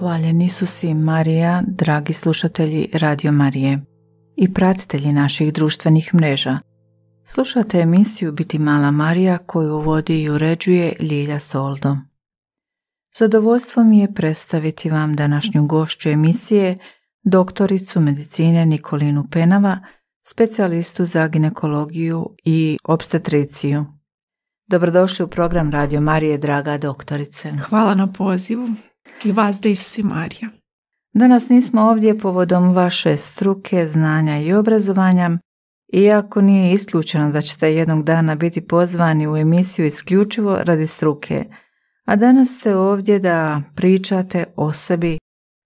Hvaljeni su si Marija, dragi slušatelji Radio Marije i pratitelji naših društvenih mreža. Slušate emisiju Biti mala Marija koju vodi i uređuje Lilja Soldo. Zadovoljstvo mi je predstaviti vam današnju gošću emisije doktoricu medicine Nikolinu Penava, specijalistu za ginekologiju i obstetriciju. Dobrodošli u program Radio Marije, draga doktorice. Hvala na pozivu i da Marija. Danas nismo ovdje povodom vaše struke, znanja i obrazovanja, iako nije isključeno da ćete jednog dana biti pozvani u emisiju isključivo radi struke, a danas ste ovdje da pričate o sebi,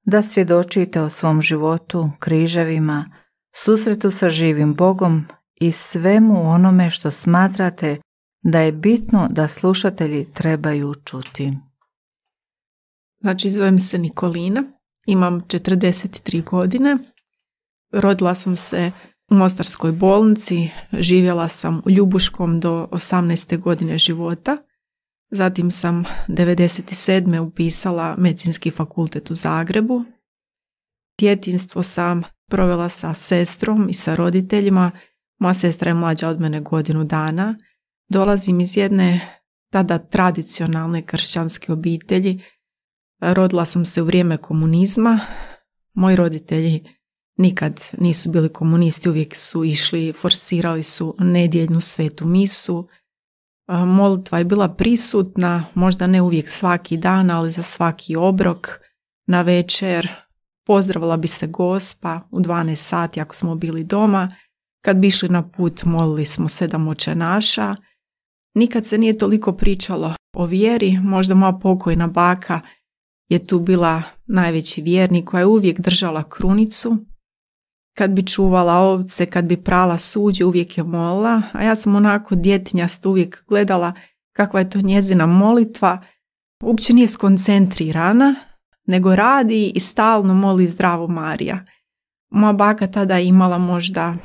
da svjedočite o svom životu, križevima, susretu sa živim Bogom i svemu onome što smatrate da je bitno da slušatelji trebaju čuti. Znači, zovem se Nikolina, imam 43 godine. Rodila sam se u Mostarskoj bolnici, živjela sam u Ljubuškom do 18. godine života. Zatim sam 97. upisala Medicinski fakultet u Zagrebu. Djetinstvo sam provela sa sestrom i sa roditeljima. Moja sestra je mlađa od mene godinu dana. Dolazim iz jedne tada tradicionalne kršćanske obitelji Rodila sam se u vrijeme komunizma. Moji roditelji nikad nisu bili komunisti, uvijek su išli, forsirali su nedjeljnu svetu misu. Molitva je bila prisutna, možda ne uvijek svaki dan, ali za svaki obrok. Na večer pozdravila bi se gospa u 12 sati ako smo bili doma. Kad bi išli na put molili smo sedam oče naša. Nikad se nije toliko pričalo o vjeri, možda moja pokojna baka – je tu bila najveći vjernik koja je uvijek držala krunicu. Kad bi čuvala ovce, kad bi prala suđe, uvijek je molila, a ja sam onako djetinjast uvijek gledala kakva je to njezina molitva. Uopće nije skoncentrirana, nego radi i stalno moli zdravo Marija. Moja baka tada je imala možda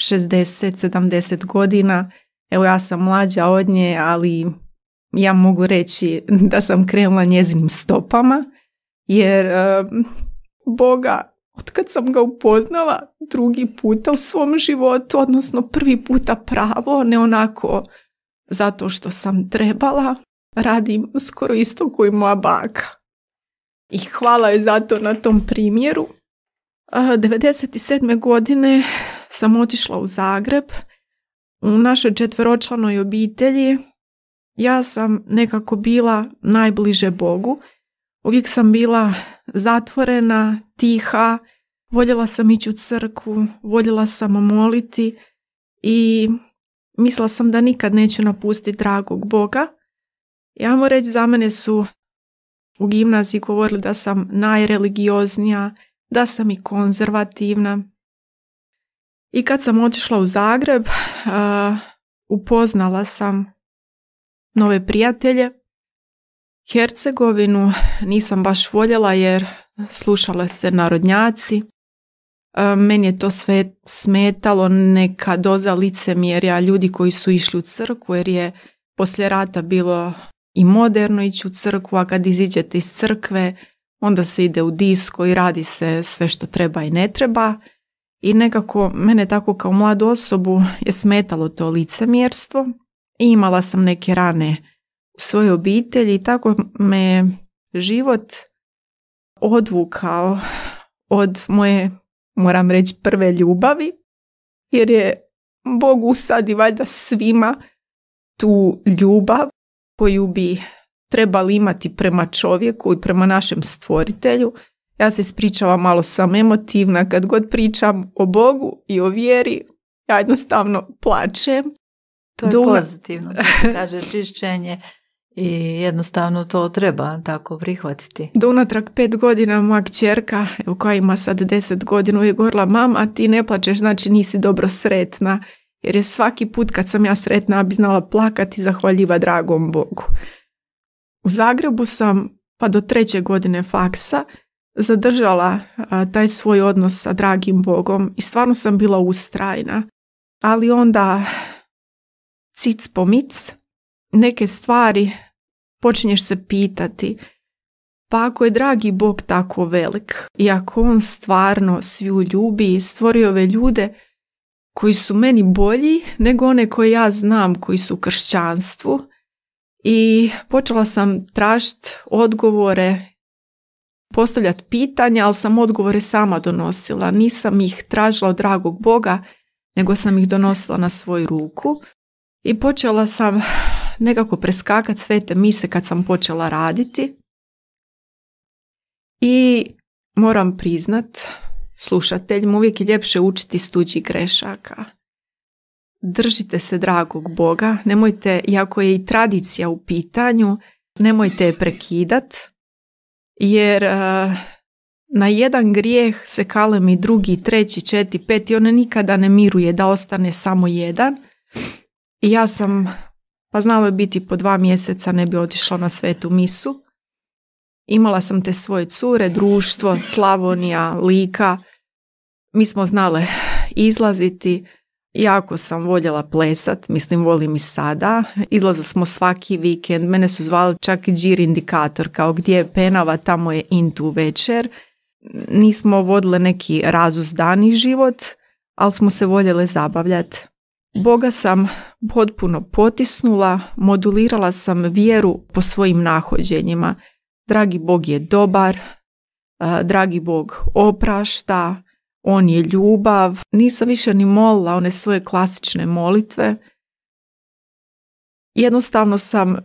60-70 godina, evo ja sam mlađa od nje, ali ja mogu reći da sam krenula njezinim stopama, jer e, Boga, otkad sam ga upoznala drugi puta u svom životu, odnosno prvi puta pravo, ne onako zato što sam trebala, radim skoro isto koji moja baka. I hvala je zato na tom primjeru. 97. E, godine sam otišla u Zagreb u našoj četveročlanoj obitelji ja sam nekako bila najbliže Bogu. Uvijek sam bila zatvorena, tiha, voljela sam ići u crkvu, voljela sam moliti i mislila sam da nikad neću napustiti dragog Boga. Ja mu reći, za mene su u gimnaziji govorili da sam najreligioznija, da sam i konzervativna. I kad sam otišla u Zagreb, upoznala sam nove prijatelje. Hercegovinu nisam baš voljela jer slušale se narodnjaci. E, meni je to sve smetalo neka doza licemjerja ljudi koji su išli u crkvu, jer je poslije rata bilo i moderno ići u crkvu, a kad iziđete iz crkve onda se ide u disko i radi se sve što treba i ne treba. I nekako mene tako kao mladu osobu je smetalo to licemjerstvo imala sam neke rane u svojoj obitelji i tako me život odvukao od moje, moram reći, prve ljubavi, jer je Bog usadi valjda svima tu ljubav koju bi trebali imati prema čovjeku i prema našem stvoritelju. Ja se ispričavam, malo sam emotivna, kad god pričam o Bogu i o vjeri, ja jednostavno plačem to je pozitivno, kaže čišćenje i jednostavno to treba tako prihvatiti. Do unatrag pet godina moja kćerka koja ima sad deset godina je govorila mama ti ne plačeš, znači nisi dobro sretna jer je svaki put kad sam ja sretna bi znala plakati i zahvaljiva dragom Bogu. U Zagrebu sam pa do treće godine faksa zadržala taj svoj odnos sa dragim Bogom i stvarno sam bila ustrajna. Ali onda cic po neke stvari počinješ se pitati pa ako je dragi Bog tako velik i ako on stvarno svi ljubi i stvori ove ljude koji su meni bolji nego one koje ja znam koji su u kršćanstvu i počela sam tražiti odgovore, postavljati pitanja, ali sam odgovore sama donosila. Nisam ih tražila od dragog Boga, nego sam ih donosila na svoju ruku i počela sam nekako preskakati sve te mise kad sam počela raditi i moram priznat slušateljima uvijek je ljepše učiti s tuđih grešaka. Držite se dragog Boga, nemojte, iako je i tradicija u pitanju, nemojte je prekidat, jer e, na jedan grijeh se kalemi drugi, treći, četiri, peti, ona nikada ne miruje da ostane samo jedan ja sam, pa znala je biti po dva mjeseca ne bi otišla na svetu misu. Imala sam te svoje cure, društvo, Slavonija, Lika. Mi smo znale izlaziti. Jako sam voljela plesat, mislim volim i sada. Izlaza smo svaki vikend, mene su zvali čak i džir indikator, kao gdje je penava, tamo je intu večer. Nismo vodile neki razuzdani život, ali smo se voljele zabavljati. Boga sam potpuno potisnula, modulirala sam vjeru po svojim nahođenjima. Dragi Bog je dobar, dragi Bog oprašta, on je ljubav. Nisam više ni molila one svoje klasične molitve. Jednostavno sam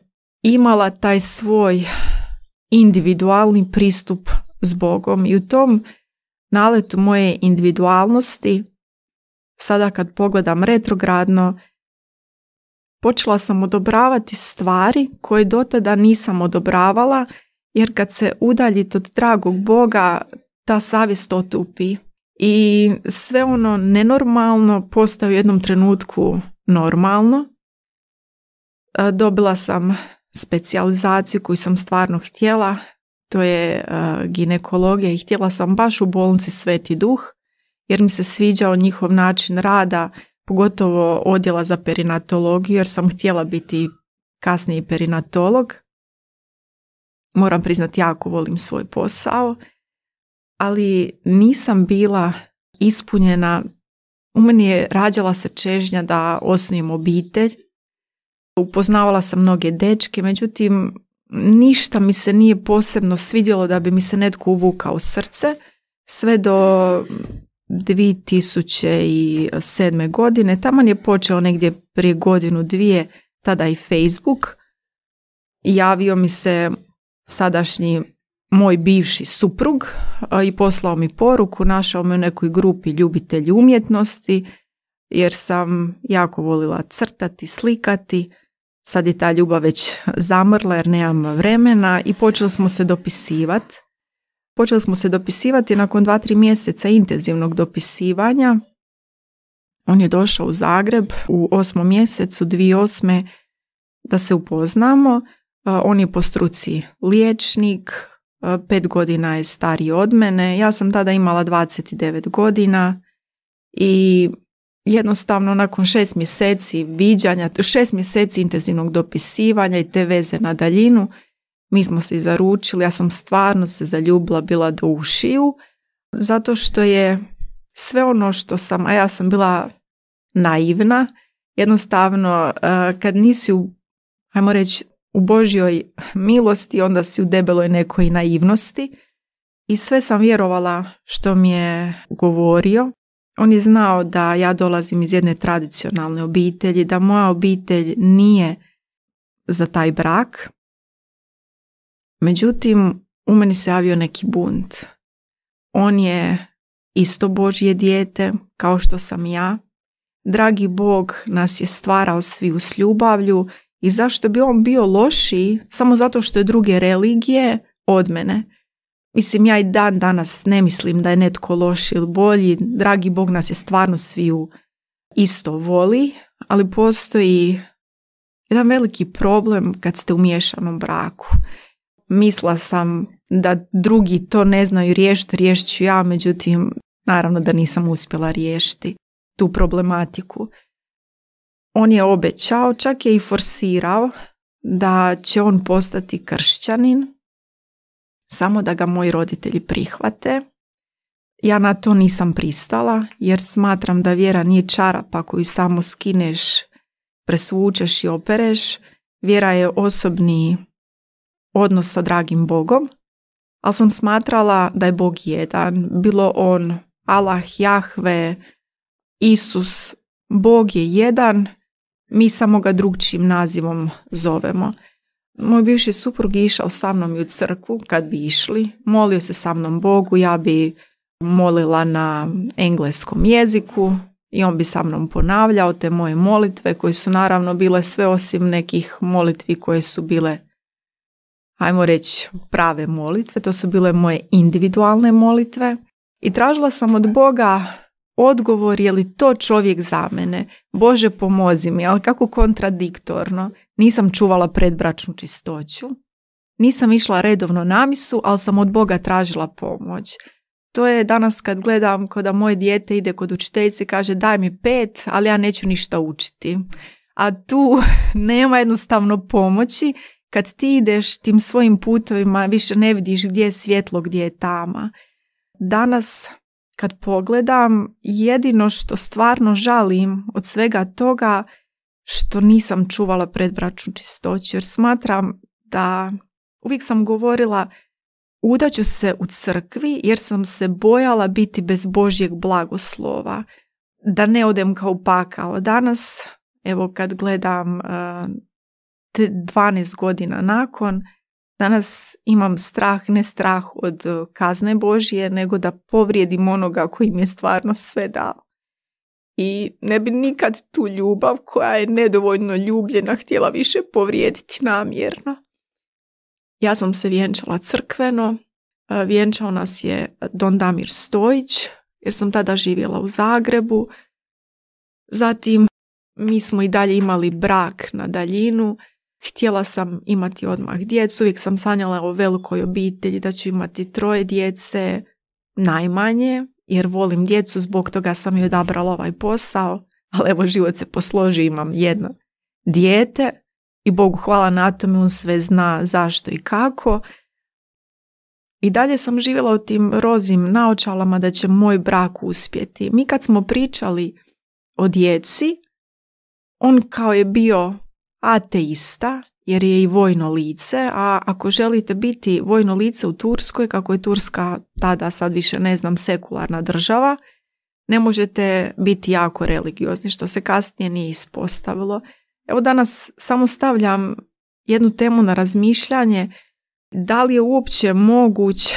imala taj svoj individualni pristup s Bogom i u tom naletu moje individualnosti sada kad pogledam retrogradno, počela sam odobravati stvari koje do tada nisam odobravala, jer kad se udaljite od dragog Boga, ta savjest otupi. I sve ono nenormalno postaje u jednom trenutku normalno. E, dobila sam specijalizaciju koju sam stvarno htjela, to je e, ginekologija i htjela sam baš u bolnici Sveti Duh jer mi se sviđao njihov način rada, pogotovo odjela za perinatologiju jer sam htjela biti kasniji perinatolog. Moram priznati, jako volim svoj posao, ali nisam bila ispunjena. U meni je rađala se čežnja da osnijem obitelj. Upoznavala sam mnoge dečke, međutim ništa mi se nije posebno svidjelo da bi mi se netko uvukao srce, sve do 2007. godine, tamo je počeo negdje prije godinu dvije, tada i Facebook, javio mi se sadašnji moj bivši suprug i poslao mi poruku, našao me u nekoj grupi ljubitelji umjetnosti, jer sam jako volila crtati, slikati, sad je ta ljubav već zamrla jer nemam vremena i počeli smo se dopisivati Počeli smo se dopisivati nakon dva, tri mjeseca intenzivnog dopisivanja. On je došao u Zagreb u osmom mjesecu osme da se upoznamo. On je po struci liječnik, pet godina je stariji od mene. Ja sam tada imala 29 godina i jednostavno nakon šest mjeseci viđanja, šest mjeseci intenzivnog dopisivanja i te veze na daljinu, mi smo se zaručili, ja sam stvarno se zaljubila, bila do ušiju, zato što je sve ono što sam, a ja sam bila naivna, jednostavno eh, kad nisi u, ajmo reći, u Božjoj milosti, onda si u debeloj nekoj naivnosti i sve sam vjerovala što mi je govorio. On je znao da ja dolazim iz jedne tradicionalne obitelji, da moja obitelj nije za taj brak, Međutim, u meni se javio neki bunt. On je isto Božje dijete, kao što sam ja. Dragi Bog nas je stvarao svi u ljubavlju i zašto bi on bio lošiji samo zato što je druge religije od mene. Mislim, ja i dan danas ne mislim da je netko loši ili bolji. Dragi Bog nas je stvarno sviju isto voli, ali postoji jedan veliki problem kad ste u miješanom braku misla sam da drugi to ne znaju riješiti, riješit ću ja, međutim, naravno da nisam uspjela riješiti tu problematiku. On je obećao, čak je i forsirao da će on postati kršćanin, samo da ga moji roditelji prihvate. Ja na to nisam pristala jer smatram da vjera nije čarapa koju samo skineš, presvučeš i opereš. Vjera je osobni odnos sa dragim Bogom, ali sam smatrala da je Bog jedan, bilo on Allah, Jahve, Isus, Bog je jedan, mi samo ga drugčijim nazivom zovemo. Moj bivši suprug je išao sa mnom i u crku kad bi išli, molio se sa mnom Bogu, ja bi molila na engleskom jeziku i on bi sa mnom ponavljao te moje molitve koje su naravno bile sve osim nekih molitvi koje su bile ajmo reći, prave molitve. To su bile moje individualne molitve. I tražila sam od Boga odgovor je li to čovjek za mene. Bože pomozi mi, ali kako kontradiktorno. Nisam čuvala predbračnu čistoću. Nisam išla redovno na misu, ali sam od Boga tražila pomoć. To je danas kad gledam kada moje dijete ide kod učiteljice i kaže daj mi pet, ali ja neću ništa učiti. A tu nema jednostavno pomoći kad ti ideš tim svojim putovima više ne vidiš gdje je svjetlo, gdje je tama. Danas kad pogledam, jedino što stvarno žalim od svega toga što nisam čuvala predbračnu čistoću, jer smatram da uvijek sam govorila udaću se u crkvi jer sam se bojala biti bez Božjeg blagoslova, da ne odem kao pakao. Danas, evo kad gledam eh, 12 godina nakon, danas imam strah, ne strah od e, kazne Božje, nego da povrijedim onoga koji mi je stvarno sve dao. I ne bi nikad tu ljubav koja je nedovoljno ljubljena htjela više povrijediti namjerno. Ja sam se vjenčala crkveno, e, vjenčao nas je Don Damir Stojić, jer sam tada živjela u Zagrebu. Zatim mi smo i dalje imali brak na daljinu, Htjela sam imati odmah djecu, uvijek sam sanjala o velikoj obitelji, da ću imati troje djece, najmanje, jer volim djecu, zbog toga sam i odabrala ovaj posao, ali evo život se posloži, imam jedno dijete i Bogu hvala na tome, on sve zna zašto i kako. I dalje sam živjela u tim rozim naočalama da će moj brak uspjeti. Mi kad smo pričali o djeci, on kao je bio ateista jer je i vojno lice, a ako želite biti vojno lice u Turskoj, kako je Turska tada sad više ne znam sekularna država, ne možete biti jako religiozni, što se kasnije nije ispostavilo. Evo danas samo stavljam jednu temu na razmišljanje, da li je uopće moguć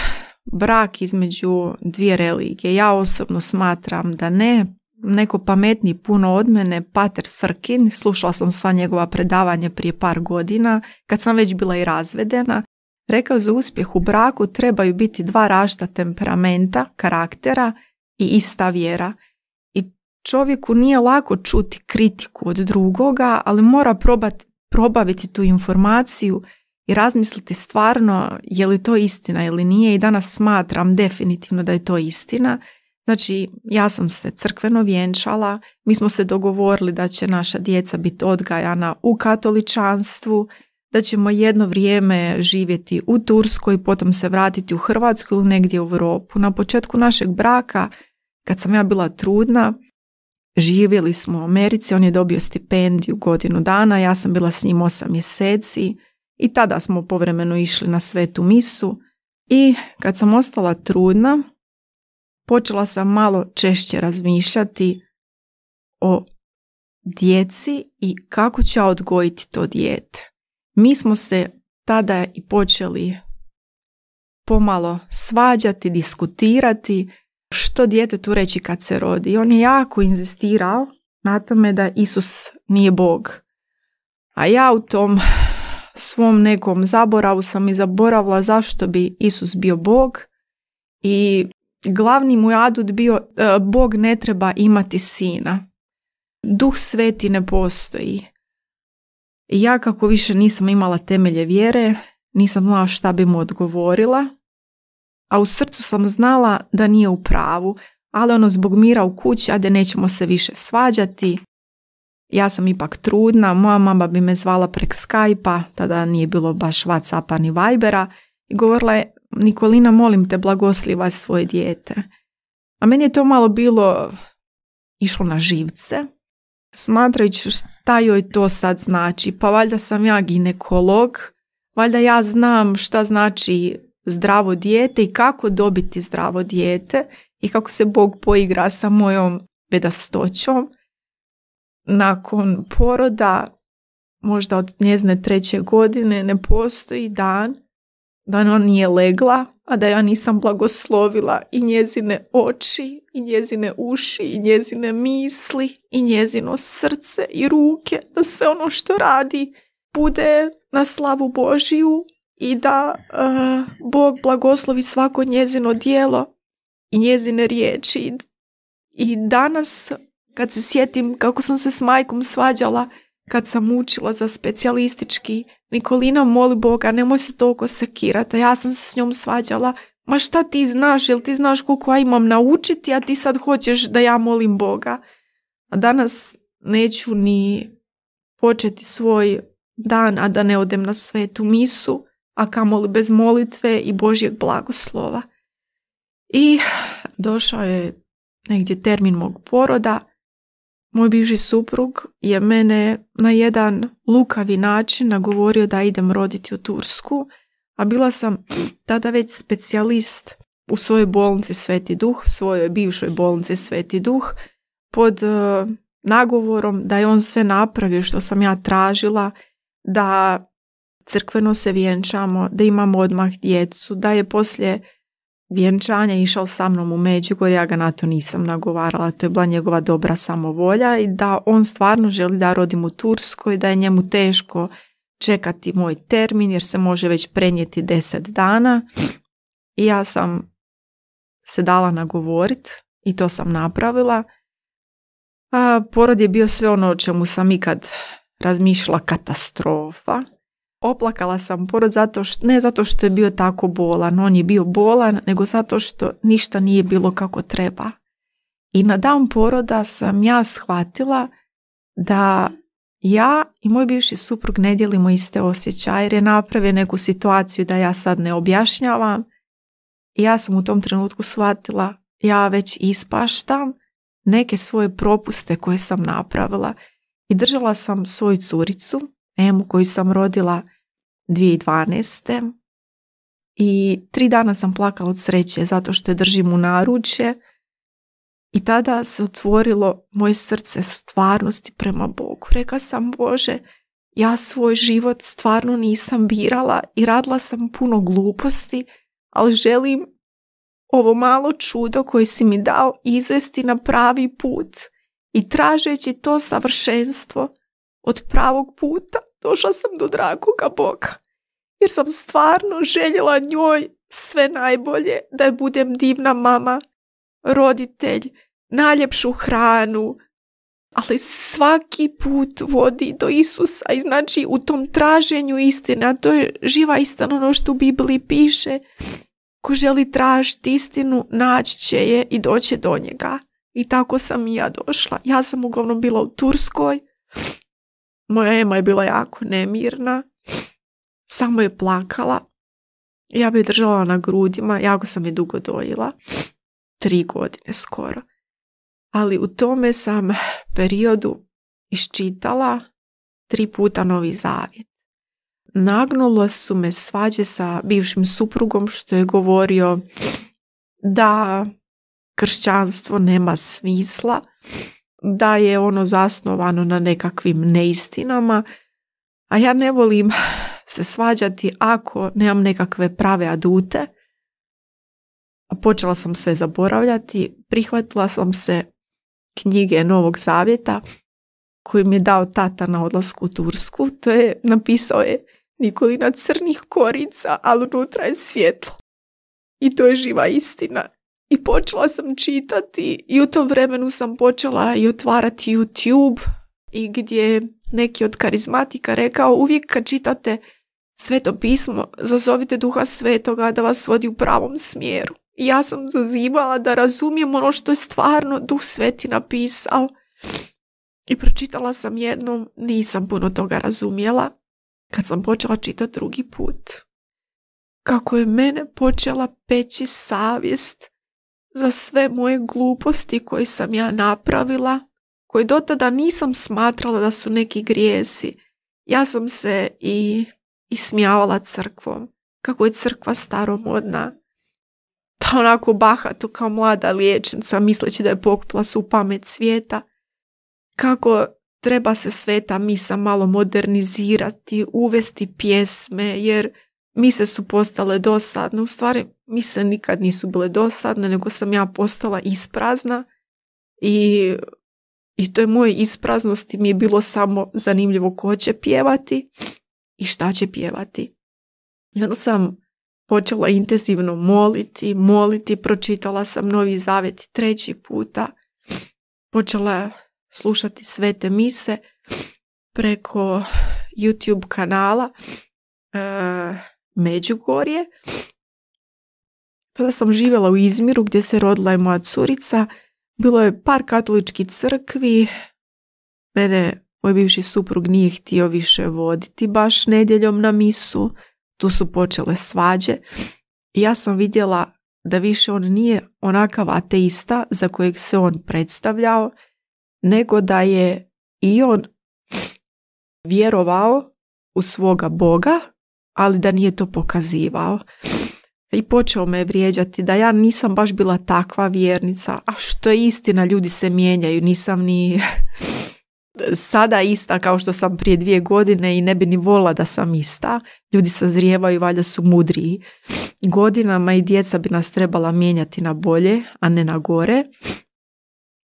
brak između dvije religije. Ja osobno smatram da ne, neko pametniji puno od mene, Pater Frkin, slušala sam sva njegova predavanja prije par godina, kad sam već bila i razvedena, rekao za uspjeh u braku trebaju biti dva rašta temperamenta, karaktera i ista vjera. I čovjeku nije lako čuti kritiku od drugoga, ali mora probati, probaviti tu informaciju i razmisliti stvarno je li to istina ili nije i danas smatram definitivno da je to istina – Znači, ja sam se crkveno vjenčala, mi smo se dogovorili da će naša djeca biti odgajana u katoličanstvu, da ćemo jedno vrijeme živjeti u Turskoj i potom se vratiti u Hrvatsku ili negdje u Europu. Na početku našeg braka, kad sam ja bila trudna, živjeli smo u Americi, on je dobio stipendiju godinu dana, ja sam bila s njim osam mjeseci i tada smo povremeno išli na svetu misu i kad sam ostala trudna, počela sam malo češće razmišljati o djeci i kako će ja odgojiti to dijete. Mi smo se tada i počeli pomalo svađati, diskutirati što dijete tu reći kad se rodi. on je jako inzistirao na tome da Isus nije Bog. A ja u tom svom nekom zaboravu sam i zaboravila zašto bi Isus bio Bog i glavni mu adut bio e, Bog ne treba imati sina. Duh sveti ne postoji. Ja kako više nisam imala temelje vjere, nisam znala šta bi mu odgovorila, a u srcu sam znala da nije u pravu, ali ono zbog mira u kući, da nećemo se više svađati. Ja sam ipak trudna, moja mama bi me zvala prek skype tada nije bilo baš Whatsappa ni Vibera i govorila je Nikolina, molim te, blagoslivaj svoje dijete. A meni je to malo bilo išlo na živce, smatrajući šta joj to sad znači. Pa valjda sam ja ginekolog, valjda ja znam šta znači zdravo dijete i kako dobiti zdravo dijete i kako se Bog poigra sa mojom bedastoćom. Nakon poroda, možda od njezne treće godine, ne postoji dan da ona nije legla, a da ja nisam blagoslovila i njezine oči, i njezine uši, i njezine misli, i njezino srce i ruke, da sve ono što radi bude na slavu Božiju i da e, Bog blagoslovi svako njezino dijelo i njezine riječi. I danas kad se sjetim kako sam se s majkom svađala, kad sam učila za specijalistički, Nikolina, moli Boga, nemoj se toliko sakirati. ja sam se s njom svađala, ma šta ti znaš, jel ti znaš koliko ja imam naučiti, a ti sad hoćeš da ja molim Boga. A danas neću ni početi svoj dan, a da ne odem na svetu misu, a kamoli bez molitve i Božjeg blagoslova. I došao je negdje termin mog poroda, moj bivši suprug je mene na jedan lukavi način nagovorio da idem roditi u Tursku, a bila sam tada već specijalist u svojoj bolnici Sveti Duh, svojoj bivšoj bolnici Sveti Duh, pod eh, nagovorom da je on sve napravio što sam ja tražila, da crkveno se vjenčamo, da imamo odmah djecu, da je poslije vjenčanja išao sa mnom u Međugorje, ja ga na to nisam nagovarala, to je bila njegova dobra samovolja i da on stvarno želi da rodim u Turskoj, da je njemu teško čekati moj termin jer se može već prenijeti deset dana i ja sam se dala nagovorit i to sam napravila. A, porod je bio sve ono o čemu sam ikad razmišljala katastrofa, Oplakala sam porod zato što, ne zato što je bio tako bolan, on je bio bolan, nego zato što ništa nije bilo kako treba. I na dan poroda sam ja shvatila da ja i moj bivši suprug ne dijelimo iste osjećaje jer je napravio neku situaciju da ja sad ne objašnjavam. I ja sam u tom trenutku shvatila, ja već ispaštam neke svoje propuste koje sam napravila. I držala sam svoju curicu, Emu koju sam rodila 2012. I tri dana sam plakala od sreće zato što je držim u naručje i tada se otvorilo moje srce stvarnosti prema Bogu. Reka sam Bože, ja svoj život stvarno nisam birala i radila sam puno gluposti, ali želim ovo malo čudo koje si mi dao izvesti na pravi put i tražeći to savršenstvo od pravog puta došla sam do dragoga Boga. Jer sam stvarno željela njoj sve najbolje, da je budem divna mama, roditelj, najljepšu hranu, ali svaki put vodi do Isusa i znači u tom traženju istine, to je živa istina ono što u Bibliji piše, ko želi tražiti istinu naći će je i doće do njega. I tako sam i ja došla. Ja sam uglavnom bila u Turskoj, moja Ema je bila jako nemirna, samo je plakala. Ja bi je držala na grudima, jako sam je dugo dojila, tri godine skoro. Ali u tome sam periodu iščitala tri puta novi zavjet. Nagnula su me svađe sa bivšim suprugom što je govorio da kršćanstvo nema smisla, da je ono zasnovano na nekakvim neistinama, a ja ne volim se svađati ako nemam nekakve prave adute. Počela sam sve zaboravljati, prihvatila sam se knjige Novog Zavjeta koju mi je dao tata na odlasku u Tursku. To je napisao je Nikolina crnih korica, ali unutra je svjetlo. I to je živa istina i počela sam čitati i u tom vremenu sam počela i otvarati YouTube i gdje neki od karizmatika rekao uvijek kad čitate sveto pismo zazovite duha svetoga da vas vodi u pravom smjeru. I ja sam zazivala da razumijem ono što je stvarno duh sveti napisao. I pročitala sam jednom, nisam puno toga razumjela kad sam počela čitati drugi put. Kako je mene počela peći savjest za sve moje gluposti koje sam ja napravila, koje do tada nisam smatrala da su neki grijesi. Ja sam se i ismijavala crkvom, kako je crkva staromodna. ta pa onako bahato kao mlada liječnica, misleći da je pokupla su pamet svijeta. Kako treba se sveta misa malo modernizirati, uvesti pjesme, jer mise su postale dosadne. U stvari, Mise nikad nisu bile dosadne, nego sam ja postala isprazna i, i to je moje ispraznosti mi je bilo samo zanimljivo ko će pjevati i šta će pjevati. I onda sam počela intenzivno moliti, moliti, pročitala sam Novi Zavet treći puta, počela slušati sve te mise preko YouTube kanala e, Međugorje tada sam živjela u Izmiru gdje se rodila i moja curica. Bilo je par katoličkih crkvi. Mene moj bivši suprug nije htio više voditi baš nedjeljom na misu. Tu su počele svađe. I ja sam vidjela da više on nije onakav ateista za kojeg se on predstavljao, nego da je i on vjerovao u svoga Boga, ali da nije to pokazivao i počeo me vrijeđati da ja nisam baš bila takva vjernica, a što je istina, ljudi se mijenjaju, nisam ni sada ista kao što sam prije dvije godine i ne bi ni vola da sam ista. Ljudi sazrijevaju, valjda su mudriji. Godinama i djeca bi nas trebala mijenjati na bolje, a ne na gore.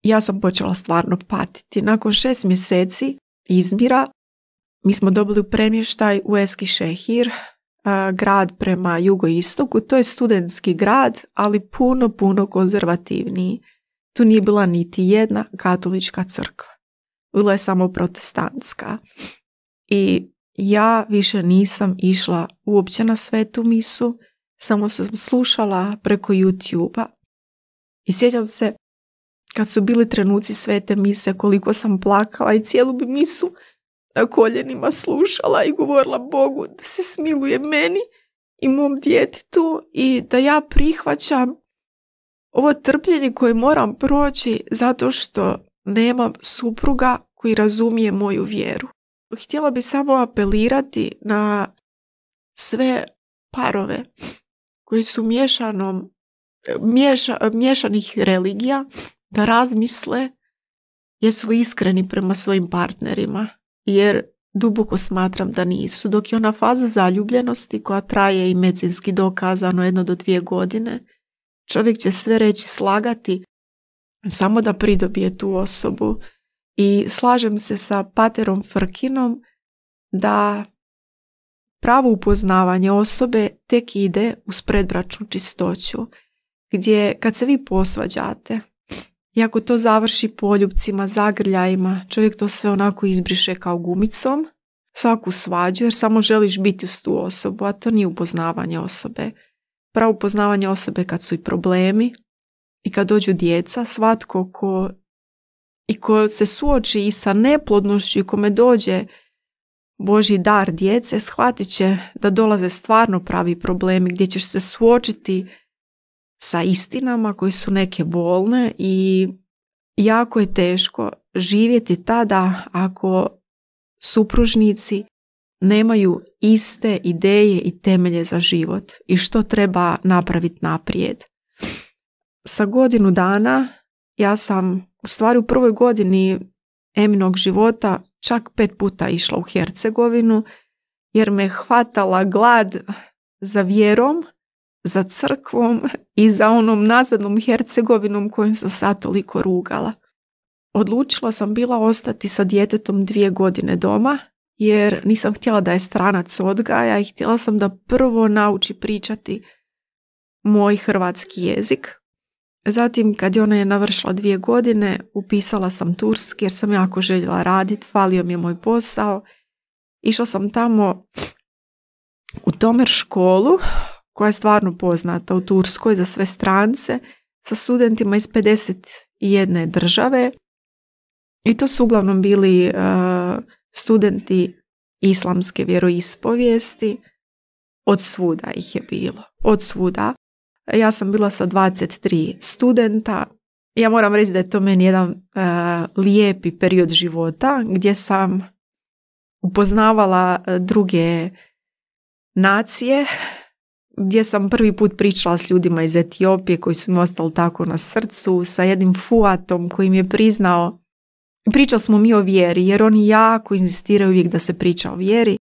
Ja sam počela stvarno patiti. Nakon šest mjeseci izbira mi smo dobili premještaj u Eski Šehir, grad prema jugoistoku, to je studentski grad, ali puno, puno konzervativniji. Tu nije bila niti jedna katolička crkva. Bila je samo protestantska. I ja više nisam išla uopće na svetu misu, samo sam slušala preko youtube I sjećam se kad su bili trenuci svete mise koliko sam plakala i cijelu bi misu na koljenima slušala i govorila Bogu da se smiluje meni i mom djetetu i da ja prihvaćam ovo trpljenje koje moram proći zato što nemam supruga koji razumije moju vjeru. Htjela bi samo apelirati na sve parove koji su miješanom, miješanih religija da razmisle jesu li iskreni prema svojim partnerima jer duboko smatram da nisu, dok je ona faza zaljubljenosti koja traje i medicinski dokazano jedno do dvije godine, čovjek će sve reći slagati samo da pridobije tu osobu. I slažem se sa paterom Frkinom da pravo upoznavanje osobe tek ide uz predbračnu čistoću, gdje kad se vi posvađate, i ako to završi poljubcima, zagrljajima, čovjek to sve onako izbriše kao gumicom, svaku svađu jer samo želiš biti uz tu osobu, a to nije upoznavanje osobe. Pravo upoznavanje osobe kad su i problemi i kad dođu djeca, svatko ko i ko se suoči i sa neplodnošću i kome dođe Boži dar djece, shvatit će da dolaze stvarno pravi problemi gdje ćeš se suočiti sa istinama koje su neke bolne i jako je teško živjeti tada ako supružnici nemaju iste ideje i temelje za život i što treba napraviti naprijed. Sa godinu dana ja sam u stvari u prvoj godini Eminog života čak pet puta išla u Hercegovinu jer me hvatala glad za vjerom za crkvom i za onom nazadnom Hercegovinom kojim sam sad toliko rugala. Odlučila sam bila ostati sa djetetom dvije godine doma jer nisam htjela da je stranac odgaja i htjela sam da prvo nauči pričati moj hrvatski jezik. Zatim kad je ona je navršila dvije godine upisala sam turski jer sam jako željela raditi, falio mi je moj posao. Išla sam tamo u Tomer školu koja je stvarno poznata u Turskoj za sve strance, sa studentima iz 51 države i to su uglavnom bili eh, studenti islamske vjeroispovijesti. Od svuda ih je bilo. Od svuda. Ja sam bila sa 23 studenta. Ja moram reći da je to meni jedan eh, lijepi period života gdje sam upoznavala eh, druge nacije, gdje sam prvi put pričala s ljudima iz Etiopije koji su mi ostali tako na srcu, sa jednim fuatom koji mi je priznao, pričali smo mi o vjeri jer oni jako inzistiraju uvijek da se priča o vjeri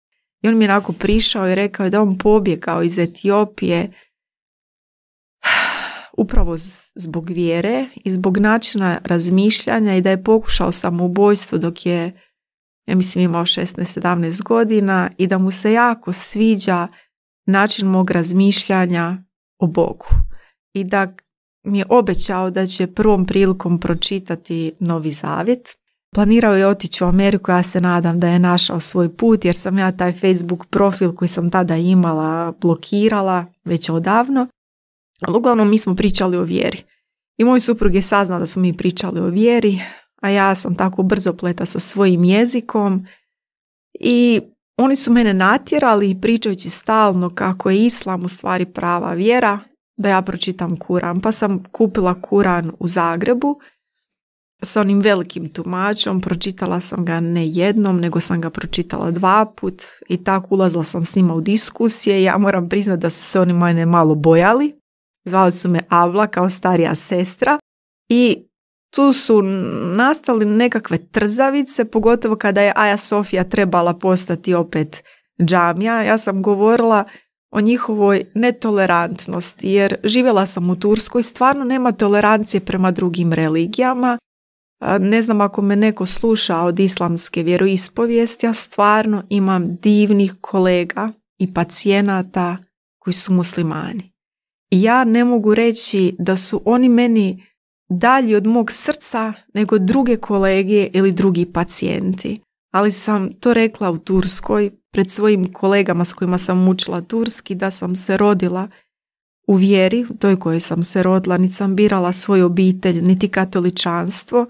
i on mi je onako prišao i rekao da on pobjegao iz Etiopije upravo zbog vjere i zbog načina razmišljanja i da je pokušao samoubojstvo dok je, ja mislim, imao 16-17 godina i da mu se jako sviđa način mog razmišljanja o Bogu i da mi je obećao da će prvom prilikom pročitati Novi Zavjet. Planirao je otići u Ameriku, ja se nadam da je našao svoj put jer sam ja taj Facebook profil koji sam tada imala blokirala već odavno. Ali uglavnom mi smo pričali o vjeri. I moj suprug je saznao da smo mi pričali o vjeri, a ja sam tako brzo pleta sa svojim jezikom i oni su mene natjerali pričajući stalno kako je islam u stvari prava vjera, da ja pročitam Kuran. Pa sam kupila Kuran u Zagrebu sa onim velikim tumačom, pročitala sam ga ne jednom, nego sam ga pročitala dva put i tako ulazila sam s njima u diskusije. Ja moram priznati da su se oni mene malo bojali. Zvali su me Avla kao starija sestra i tu su nastali nekakve trzavice, pogotovo kada je Aja Sofija trebala postati opet džamija. Ja sam govorila o njihovoj netolerantnosti, jer živjela sam u Turskoj, stvarno nema tolerancije prema drugim religijama. Ne znam ako me neko sluša od islamske vjeroispovijesti, ja stvarno imam divnih kolega i pacijenata koji su muslimani. I ja ne mogu reći da su oni meni Dalje od mog srca nego druge kolege ili drugi pacijenti. Ali sam to rekla u Turskoj pred svojim kolegama s kojima sam mučila turski da sam se rodila u vjeri, u toj kojoj sam se rodila, niti sam birala svoju obitelj, niti katoličanstvo,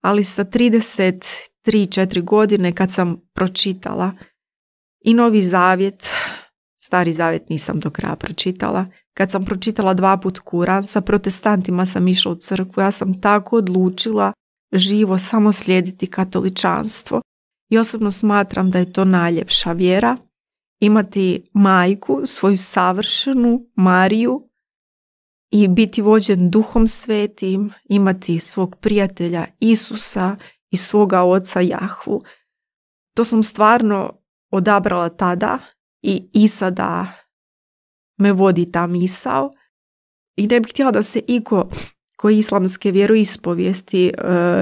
ali sa 33-4 godine kad sam pročitala i Novi Zavjet, Stari zavjet nisam do kraja pročitala. Kad sam pročitala dva put Kuran, sa protestantima sam išla u crkvu, ja sam tako odlučila živo samo slijediti katoličanstvo. I osobno smatram da je to najljepša vjera, imati majku, svoju savršenu Mariju i biti vođen duhom svetim, imati svog prijatelja Isusa i svoga oca Jahvu. To sam stvarno odabrala tada i, i sada me vodi ta misao i ne bih htjela da se iko koji islamske vjeroispovijesti e,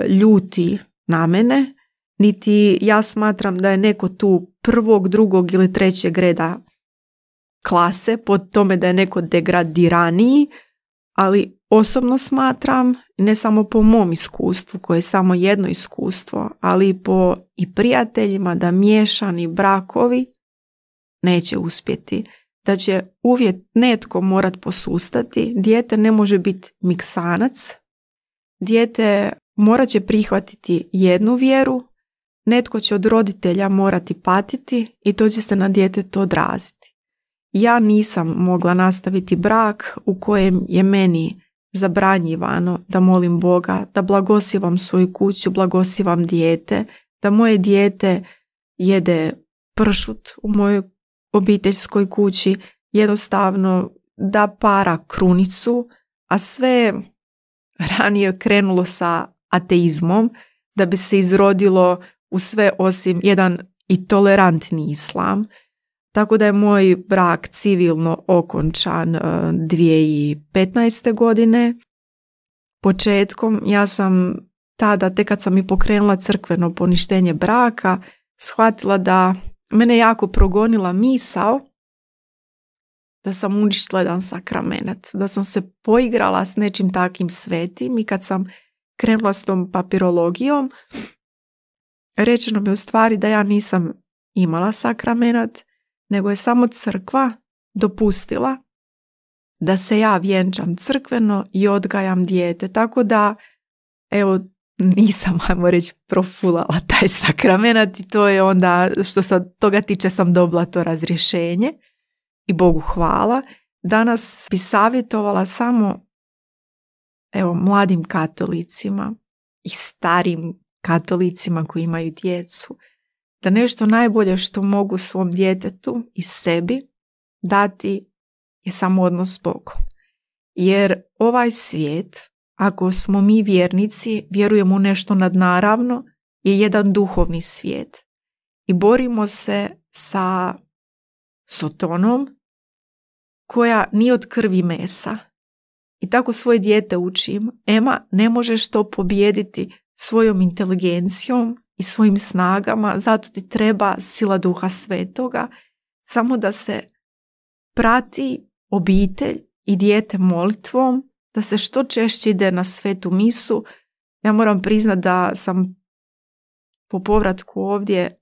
ljuti na mene, niti ja smatram da je neko tu prvog, drugog ili trećeg reda klase po tome da je neko degradiraniji, ali osobno smatram, ne samo po mom iskustvu, koje je samo jedno iskustvo, ali po i prijateljima da miješani brakovi neće uspjeti, da će uvjet netko morat posustati, dijete ne može biti miksanac, dijete morat će prihvatiti jednu vjeru, netko će od roditelja morati patiti i to će se na to odraziti. Ja nisam mogla nastaviti brak u kojem je meni zabranjivano da molim Boga, da blagosivam svoju kuću, blagosivam dijete, da moje dijete jede pršut u mojoj obiteljskoj kući jednostavno da para krunicu, a sve ranije krenulo sa ateizmom da bi se izrodilo u sve osim jedan i tolerantni islam. Tako da je moj brak civilno okončan 2015. E, godine. Početkom ja sam tada, tek kad sam i pokrenula crkveno poništenje braka, shvatila da mene jako progonila misao da sam uništila jedan sakramenat, da sam se poigrala s nečim takim svetim i kad sam krenula s tom papirologijom, rečeno mi u stvari da ja nisam imala sakramenat, nego je samo crkva dopustila da se ja vjenčam crkveno i odgajam dijete. Tako da, evo, nisam, ajmo reći, profulala taj sakramenat i to je onda, što sa toga tiče, sam dobila to razrješenje i Bogu hvala. Danas bi savjetovala samo evo, mladim katolicima i starim katolicima koji imaju djecu, da nešto najbolje što mogu svom djetetu i sebi dati je samo odnos s Bogom. Jer ovaj svijet ako smo mi vjernici, vjerujemo u nešto nadnaravno, je jedan duhovni svijet. I borimo se sa sotonom koja nije od krvi mesa. I tako svoje dijete učim. Ema, ne možeš to pobijediti svojom inteligencijom i svojim snagama, zato ti treba sila duha svetoga, samo da se prati obitelj i dijete molitvom da se što češće ide na svetu misu. Ja moram priznat da sam po povratku ovdje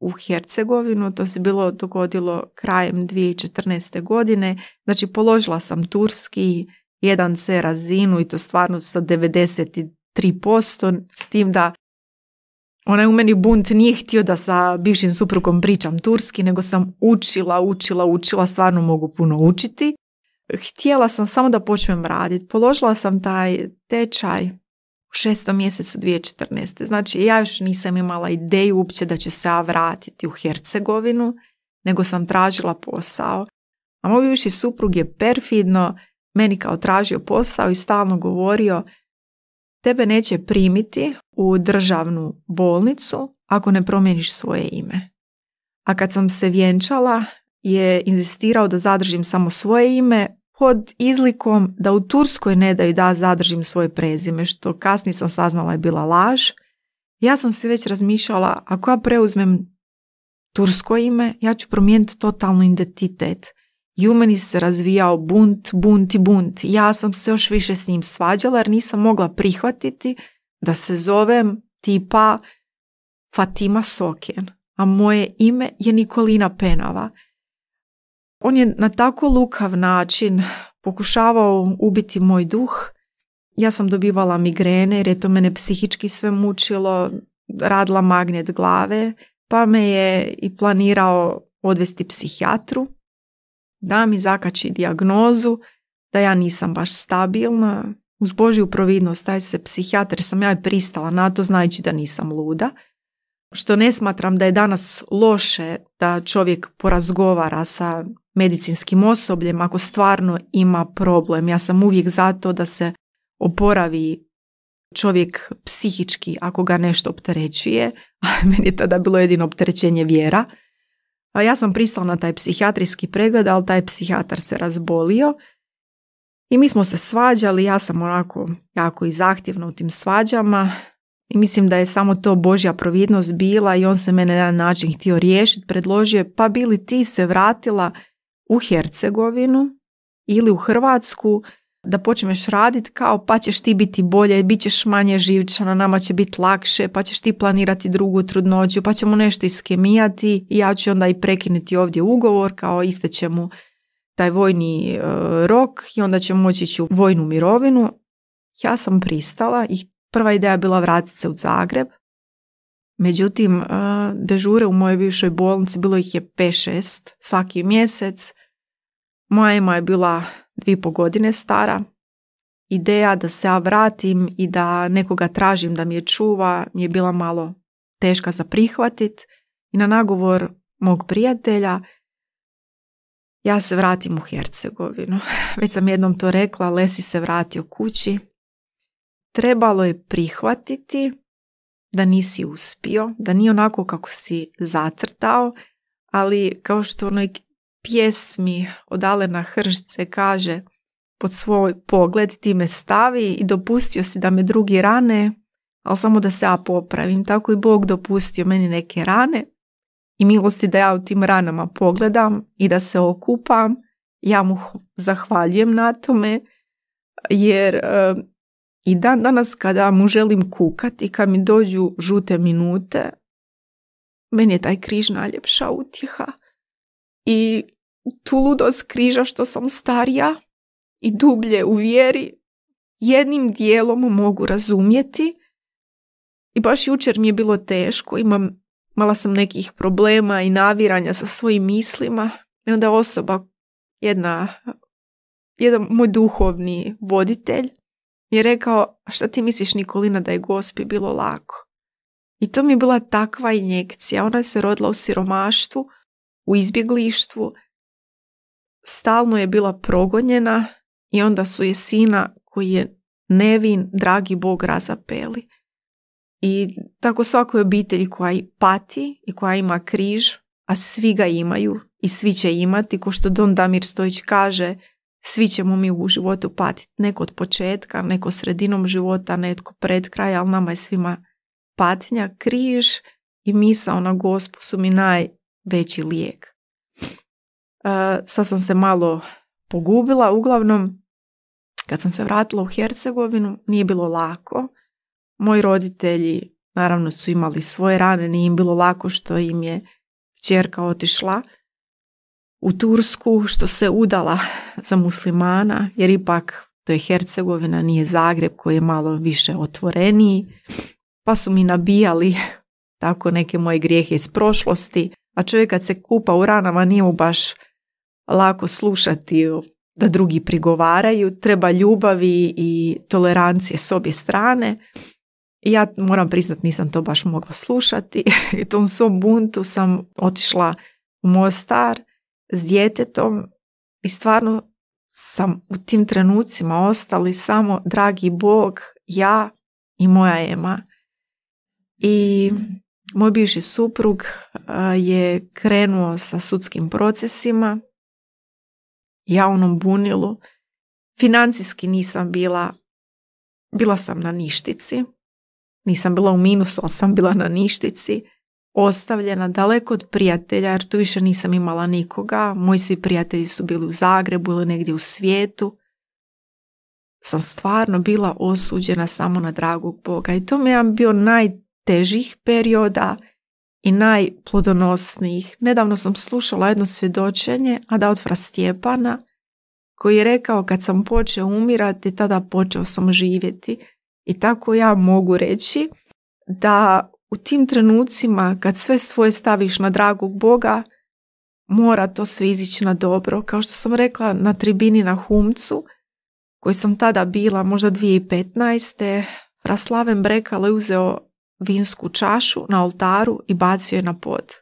u Hercegovinu, to se bilo dogodilo krajem 2014. godine, znači položila sam turski, jedan C razinu i to stvarno sa 93%, s tim da onaj u meni bunt nije htio da sa bivšim suprugom pričam turski, nego sam učila, učila, učila, stvarno mogu puno učiti htjela sam samo da počnem raditi. Položila sam taj tečaj u šestom mjesecu 2014. Znači ja još nisam imala ideju uopće da ću se ja vratiti u Hercegovinu, nego sam tražila posao. A moj bivši suprug je perfidno meni kao tražio posao i stalno govorio tebe neće primiti u državnu bolnicu ako ne promijeniš svoje ime. A kad sam se vjenčala je inzistirao da zadržim samo svoje ime, pod izlikom da u Turskoj ne daju da zadržim svoje prezime, što kasnije sam saznala je bila laž. Ja sam se već razmišljala, ako ja preuzmem tursko ime, ja ću promijeniti totalno identitet. I u meni se razvijao bunt, bunt i bunt. Ja sam se još više s njim svađala jer nisam mogla prihvatiti da se zovem tipa Fatima Soken, a moje ime je Nikolina Penova. On je na tako lukav način pokušavao ubiti moj duh. Ja sam dobivala migrene jer je to mene psihički sve mučilo, radila magnet glave, pa me je i planirao odvesti psihijatru da mi zakači dijagnozu da ja nisam baš stabilna. Uz Božju providnost taj se psihijatar sam ja i pristala na to znajući da nisam luda što ne smatram da je danas loše da čovjek porazgovara sa medicinskim osobljem ako stvarno ima problem. Ja sam uvijek za to da se oporavi čovjek psihički ako ga nešto opterećuje, a meni je tada bilo jedino opterećenje vjera. A ja sam pristala na taj psihijatrijski pregled, ali taj psihijatar se razbolio i mi smo se svađali, ja sam onako jako i zahtjevna u tim svađama i mislim da je samo to Božja providnost bila i on se mene na način htio riješiti, predložio je pa bili ti se vratila u Hercegovinu ili u Hrvatsku da počneš raditi kao pa ćeš ti biti bolje, bit ćeš manje živčana, nama će biti lakše, pa ćeš ti planirati drugu trudnoću, pa ćemo nešto iskemijati i ja ću onda i prekinuti ovdje ugovor kao će mu taj vojni e, rok i onda će moći ići u vojnu mirovinu. Ja sam pristala i Prva ideja je bila vratiti se u Zagreb. Međutim, eh, dežure u mojoj bivšoj bolnici bilo ih je 5-6 svaki mjesec. Moja ima je bila dvije po godine stara. Ideja da se ja vratim i da nekoga tražim da mi je čuva mi je bila malo teška za prihvatit. I na nagovor mog prijatelja ja se vratim u Hercegovinu. Već sam jednom to rekla, Lesi se vratio kući trebalo je prihvatiti da nisi uspio, da nije onako kako si zacrtao, ali kao što u onoj pjesmi od Alena Hršce kaže pod svoj pogled ti me stavi i dopustio si da me drugi rane, ali samo da se ja popravim. Tako i Bog dopustio meni neke rane i milosti da ja u tim ranama pogledam i da se okupam. Ja mu zahvaljujem na tome jer eh, i dan danas kada mu želim kukati, kad mi dođu žute minute, meni je taj križ najljepša utjeha. I tu ludost križa što sam starija i dublje u vjeri, jednim dijelom mogu razumjeti. I baš jučer mi je bilo teško, imam, mala sam nekih problema i naviranja sa svojim mislima. I onda osoba, jedna, jedan moj duhovni voditelj, je rekao, šta ti misliš Nikolina da je gospi bilo lako? I to mi je bila takva injekcija. Ona se rodila u siromaštvu, u izbjeglištvu, stalno je bila progonjena i onda su je sina koji je nevin, dragi Bog, razapeli. I tako svakoj obitelji koja pati i koja ima križ, a svi ga imaju i svi će imati, ko što Don Damir Stojić kaže – svi ćemo mi u životu patiti, neko od početka, neko sredinom života, netko pred kraj, ali nama je svima patnja, križ i misao na gospu su mi najveći lijek. E, sad sam se malo pogubila, uglavnom kad sam se vratila u Hercegovinu nije bilo lako. Moji roditelji naravno su imali svoje rane, nije im bilo lako što im je čerka otišla u Tursku što se udala za muslimana jer ipak to je Hercegovina, nije Zagreb koji je malo više otvoreniji. Pa su mi nabijali tako neke moje grijehe iz prošlosti, a čovjek kad se kupa u ranama nije mu baš lako slušati da drugi prigovaraju, treba ljubavi i tolerancije s obje strane. I ja moram priznat nisam to baš mogla slušati i tom svom buntu sam otišla u Mostar s djetetom i stvarno sam u tim trenucima ostali samo dragi Bog, ja i moja Ema. I moj bivši suprug je krenuo sa sudskim procesima, ja onom bunilu, financijski nisam bila, bila sam na ništici, nisam bila u minusu, ali sam bila na ništici ostavljena daleko od prijatelja jer tu više nisam imala nikoga. Moji svi prijatelji su bili u Zagrebu ili negdje u svijetu. Sam stvarno bila osuđena samo na dragog Boga i to mi je bio najtežih perioda i najplodonosnijih. Nedavno sam slušala jedno svjedočenje fra Stjepana koji je rekao kad sam počeo umirati, tada počeo sam živjeti. I tako ja mogu reći da u tim trenucima kad sve svoje staviš na dragog Boga, mora to sve izići na dobro. Kao što sam rekla na tribini na Humcu, koji sam tada bila, možda 2015. Raslaven Brekalo je uzeo vinsku čašu na oltaru i bacio je na pod.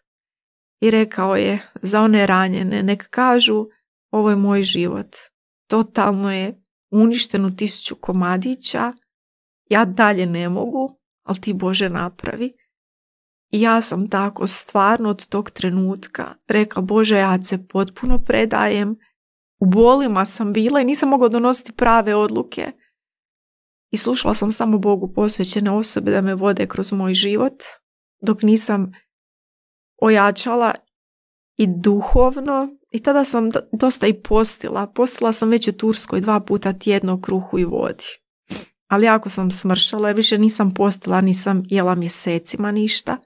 I rekao je za one ranjene, nek kažu ovo je moj život. Totalno je uništeno tisuću komadića, ja dalje ne mogu, ali ti Bože napravi ja sam tako stvarno od tog trenutka rekla Bože ja se potpuno predajem, u bolima sam bila i nisam mogla donositi prave odluke. I slušala sam samo Bogu posvećene osobe da me vode kroz moj život dok nisam ojačala i duhovno i tada sam dosta i postila. Postila sam već u Turskoj dva puta tjedno kruhu i vodi. Ali jako sam smršala jer više nisam postila, nisam jela mjesecima ništa.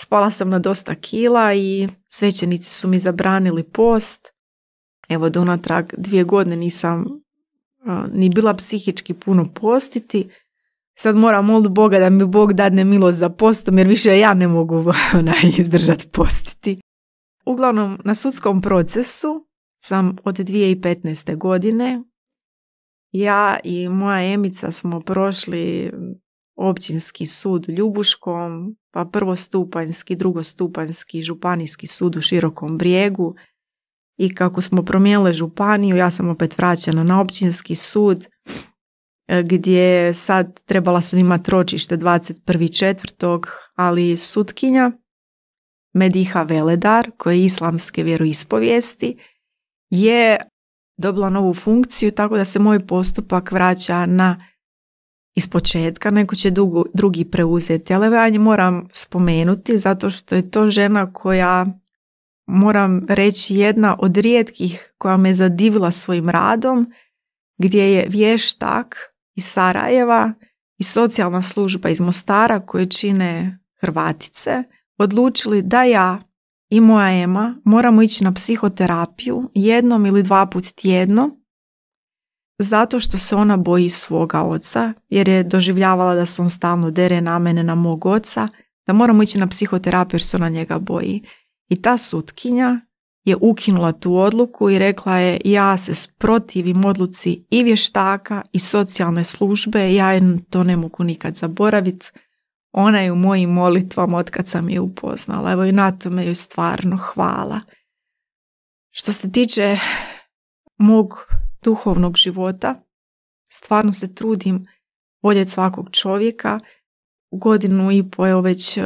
Spala sam na dosta kila i svećenici su mi zabranili post. Evo, unatrag dvije godine nisam ni bila psihički puno postiti. Sad moram molit Boga da mi Bog dadne milost za postom jer više ja ne mogu ona, izdržati postiti. Uglavnom, na sudskom procesu sam od 2015. godine ja i moja Emica smo prošli općinski sud u Ljubuškom, pa prvostupanjski, drugostupanjski, županijski sud u Širokom brijegu i kako smo promijenili županiju, ja sam opet vraćena na općinski sud e, gdje sad trebala sam imati ročište 21.4. ali sutkinja Mediha Veledar koja je islamske vjeroispovijesti je dobila novu funkciju tako da se moj postupak vraća na ispočetka, neko će drugi preuzeti. Ali ja nje moram spomenuti zato što je to žena koja, moram reći, jedna od rijetkih koja me zadivila svojim radom, gdje je vještak iz Sarajeva i socijalna služba iz Mostara koje čine Hrvatice, odlučili da ja i moja Ema moramo ići na psihoterapiju jednom ili dva put tjedno zato što se ona boji svoga oca, jer je doživljavala da se on stalno dere na mene, na mog oca, da moramo ići na psihoterapiju jer se ona njega boji. I ta sutkinja je ukinula tu odluku i rekla je ja se sprotivim odluci i vještaka i socijalne službe, ja to ne mogu nikad zaboraviti. Ona je u mojim molitvama otkad sam je upoznala. Evo i na tome joj stvarno hvala. Što se tiče mog duhovnog života. Stvarno se trudim voljeti svakog čovjeka. U Godinu i po, evo već e,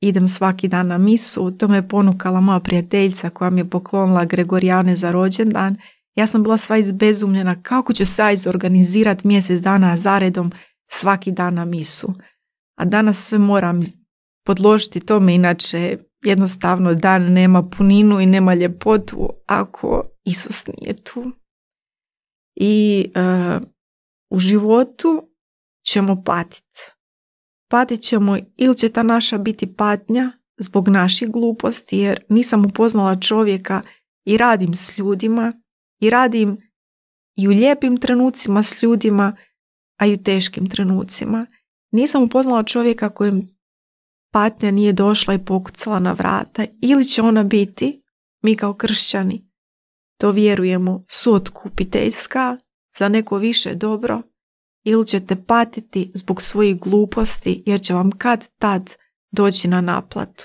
idem svaki dan na misu, to me je ponukala moja prijateljica koja mi je poklonila Gregorijane za rođendan. Ja sam bila sva izbezumljena kako ću se ja izorganizirati mjesec dana zaredom svaki dan na misu. A danas sve moram podložiti tome, inače jednostavno dan nema puninu i nema ljepotu ako Isus nije tu i e, u životu ćemo patiti. Patit ćemo ili će ta naša biti patnja zbog naših gluposti jer nisam upoznala čovjeka i radim s ljudima i radim i u lijepim trenucima s ljudima, a i u teškim trenucima. Nisam upoznala čovjeka kojem patnja nije došla i pokucala na vrata ili će ona biti, mi kao kršćani, to vjerujemo, suotkupiteljska za neko više dobro ili ćete patiti zbog svojih gluposti jer će vam kad tad doći na naplatu.